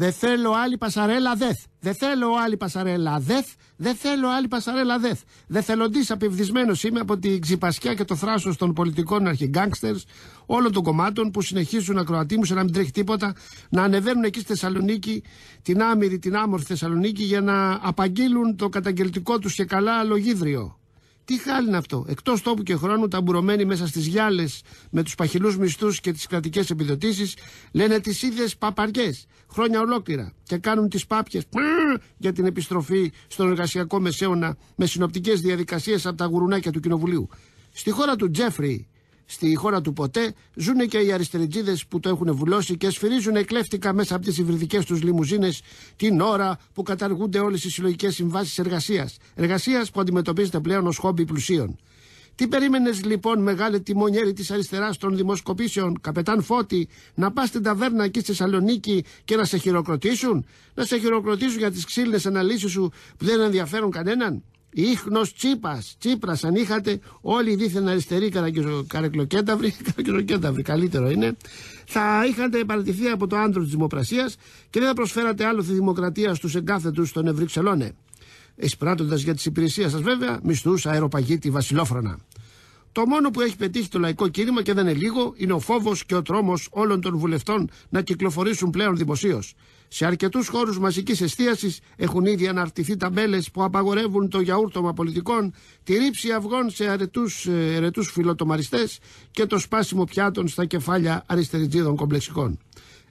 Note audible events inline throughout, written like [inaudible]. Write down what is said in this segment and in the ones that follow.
Δεν θέλω άλλη πασαρέλα δεθ. Δεν θέλω άλλη πασαρέλα δεθ. Δεν θέλω άλλη πασαρέλα δεθ. θέλω ντύς απευδισμένος είμαι από την ξυπασιά και το θράσος των πολιτικών αρχιγκάγκστερ όλων των κομμάτων που συνεχίζουν να κροατήμουν να μην τρέχει τίποτα να ανεβαίνουν εκεί στη Θεσσαλονίκη, την άμυρη, την άμορφη Θεσσαλονίκη για να απαγγείλουν το καταγγελτικό τους και καλά λογίδριο. Τι χάλι είναι αυτό. Εκτός τόπου και χρόνου, ταμπουρωμένοι μέσα στις γυάλες με τους παχυλούς μισθούς και τις κρατικές επιδοτήσεις, λένε τις ίδιες παπαριές χρόνια ολόκληρα και κάνουν τις πάπιες για την επιστροφή στον εργασιακό μεσαίωνα με συνοπτικές διαδικασίες από τα γουρουνάκια του Κοινοβουλίου. Στη χώρα του Τζέφρι, στη χώρα του ποτέ ζουν και οι αριστεριτζίδες που το έχουν βουλώσει και σφυρίζουν εκλέφτικα μέσα από τις υβριδικές τους λιμουζίνες την ώρα που καταργούνται όλες οι συλλογικές συμβάσεις εργασίας. Εργασίας που αντιμετωπίζεται πλέον ως χόμπι πλουσίων. Τι περίμενες λοιπόν, μεγάλε τιμονιέρη της αριστεράς των δημοσκοπήσεων, καπετάν Φώτη, να πας στην ταβέρνα εκεί στη Θεσσαλονίκη και να σε χειροκροτήσουν, να σε χειροκροτήσουν για τις ξύλινες αναλύσεις σου που δεν ενδιαφέρουν κανέναν ίχνος Τσίπας, Τσίπρας αν είχατε όλοι δίθεν αριστεροί [laughs] καρεκλοκένταυροι, καλύτερο είναι, θα είχατε παρατηθεί από το άντρο της δημοπρασίας και δεν θα προσφέρατε άλλο τη δημοκρατία στους εγκάθετους των Ευρυξελώνε, Εισπράττοντας για τις υπηρεσίες σας, βέβαια μισθούς τη βασιλόφρονα. Το μόνο που έχει πετύχει το λαϊκό κίνημα και δεν είναι λίγο είναι ο φόβος και ο τρόμος όλων των βουλευτών να κυκλοφορήσουν πλέον δημοσίως. Σε αρκετούς χώρους μαζικής εστίασης έχουν ήδη αναρτηθεί ταμπέλες που απαγορεύουν το γιαούρτομα πολιτικών, τη ρήψη αυγών σε αρετούς ε, φιλοτομαριστές και το σπάσιμο πιάτων στα κεφάλια αριστεριτζίδων κομπλεξικών.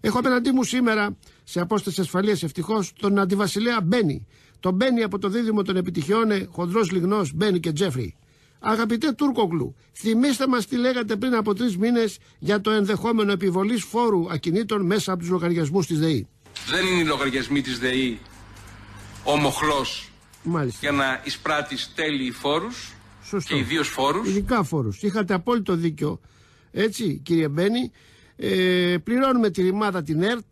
Έχω απέναντί μου σήμερα, σε απόσταση ασφαλείας ευτυχώς, τον αντιβασιλέα Μπένι. Τον Μπένι από το δίδυμο των επιτυχιών, ε, χοντρός λιγνός Μπένι και Τζέφρι. Αγαπητέ Τούρκογλου, θυμήστε μας τι λέγατε πριν από τρεις μήνες για το ενδεχόμενο επιβολής φόρου ακινήτων μέσα από τους λογαριασμούς της ΔΕΗ. Δεν είναι οι λογαριασμοί της ΔΕΗ ο Μάλιστα. για να εισπράττεις τέλειοι φόρους και ιδίως φόρους. Ειδικά φόρους. Είχατε απόλυτο δίκιο. Έτσι κύριε Μπένι, ε, πληρώνουμε τη ρημάδα την ΕΡΤ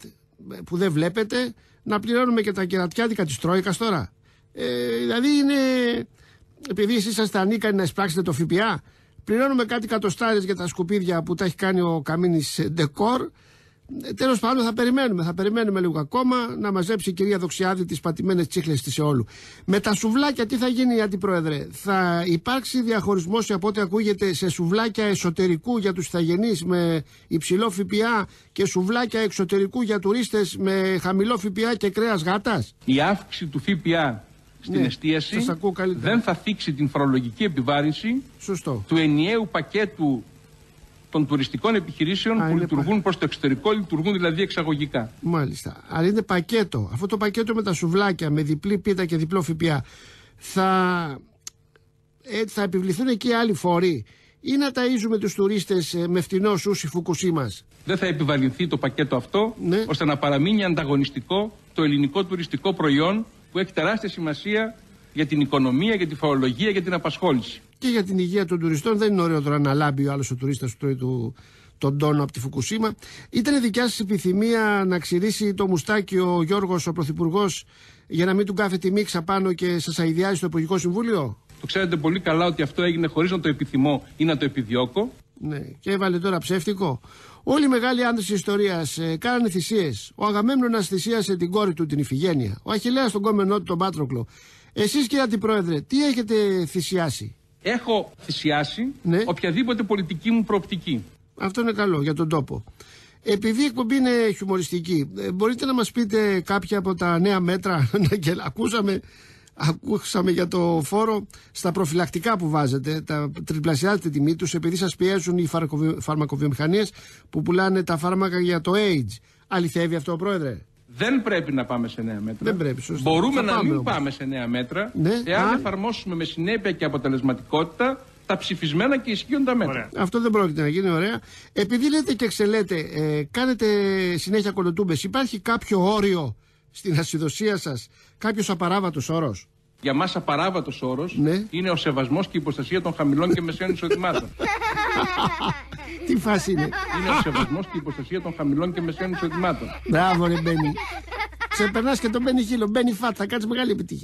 που δεν βλέπετε, να πληρώνουμε και τα κερατιάδικα της Τρόικας τώρα. Ε, δηλαδή είναι, επειδή εσείς είσαστε ανίκανοι να εισπράξετε το ΦΠΑ, πληρώνουμε κάτι κατοστάρες για τα σκουπίδια που τα έχει κάνει ο Καμίνης Ντεκόρ ε, Τέλος πάντων, θα περιμένουμε. Θα περιμένουμε λίγο ακόμα να μαζέψει η κυρία Δοξιάδη τις πατημένες τσίχλες της όλου. Με τα σουβλάκια, τι θα γίνει, Αντιπρόεδρε. Θα υπάρξει διαχωρισμός, από ό,τι ακούγεται, σε σουβλάκια εσωτερικού για τους ηθαγενείς με υψηλό ΦΠΑ και σουβλάκια εξωτερικού για τουρίστες με χαμηλό ΦΠΑ και κρέας γάτας. Η αύξηση του ΦΠΑ στην ναι, εστίαση δεν θα θίξει την φορολογική επιβάρυνση Σωστό. του ενιαίου πακέτου των τουριστικών επιχειρήσεων που λειτουργούν πα... προς το εξωτερικό, λειτουργούν δηλαδή εξαγωγικά. Μάλιστα. Αλλά είναι πακέτο. Αυτό το πακέτο με τα σουβλάκια, με διπλή πίτα και διπλό ΦΠΑ, θα, ε, θα επιβληθούν εκεί άλλοι φοροί ή να ταΐζουμε τους τουρίστες ε, με φτηνός σούσι φουκουσί μας. Δεν θα επιβαλληθεί το πακέτο αυτό, ναι. ώστε να παραμείνει ανταγωνιστικό το ελληνικό τουριστικό προϊόν που έχει τεράστια σημασία για την οικονομία, για τη φορολογία, για την απασχόληση και για την υγεία των τουριστών. Δεν είναι ωραίο τώρα να λάμπει ο άλλος ο τουρίστας του τρώει του, τον τόνο από τη Φουκουσίμα. Ήταν η δικιά σας επιθυμία να ξηρίσει το μουστάκι ο Γιώργος, ο Πρωθυπουργός, για να μην του κάθε τη μίξα πάνω και σας αειδιάζει στο Υπουργικό Συμβούλιο. Το ξέρετε πολύ καλά ότι αυτό έγινε χωρίς να το επιθυμώ ή να το επιδιώκω. Ναι, και έβαλε τώρα ψεύτικο. Όλοι οι μεγάλοι άντρες της ιστορίας ε, κάνανε θυσίες. Ο Αγαμέμνονα θυσίασε την κόρη του, την Ιφηγένεια. Ο Αχηλέα τον κόμενό του, τον Πάτροκλο. Εσείς, κύριε Αντιπρόεδρε, τι έχετε θυσιάσει. Έχω θυσιάσει ναι. οποιαδήποτε πολιτική μου προοπτική. Αυτό είναι καλό για τον τόπο. Επειδή η εκπομπή είναι χιουμοριστική, ε, μπορείτε να μας πείτε κάποια από τα νέα μέτρα. [laughs] ακούσαμε, ακούσαμε για το φόρο στα προφυλακτικά που βάζετε. Τα τριπλασιάζετε τιμή τους επειδή σας πιέζουν οι φαρμακοβιομηχανίες που πουλάνε τα φάρμακα για το AIDS. Αληθεύει αυτό, Πρόεδρε. Δεν πρέπει να πάμε σε νέα μέτρα. Δεν πρέπει, σωστά. Μπορούμε να πάμε, μην πάμε σε νέα μέτρα ναι, εάν εφαρμόσουμε με συνέπεια και αποτελεσματικότητα τα ψηφισμένα και ισχύοντα μέτρα. Αυτό δεν πρόκειται να γίνει ωραία. Επειδή λέτε και ξελέτε, ε, κάνετε συνέχεια κολοτούμπε, υπάρχει κάποιο όριο στην ασυδοσία σας, κάποιος απαράβατος όρος. Για μας απαράβατος όρος ναι. είναι ο σεβασμός και η υποστασία των χαμηλών και μεσαίων εισοδημάτων. [laughs] Τι φάση είναι. Είναι ο σεβασμός και η υποστασία των χαμηλών και μεσαίων εισοδημάτων. Μπράβο, ρε Μπένι. Ξεπερνάς και τον Μπένι Χίλο. Μπένι Φατ, θα κάτσει μεγάλη επιτυχία.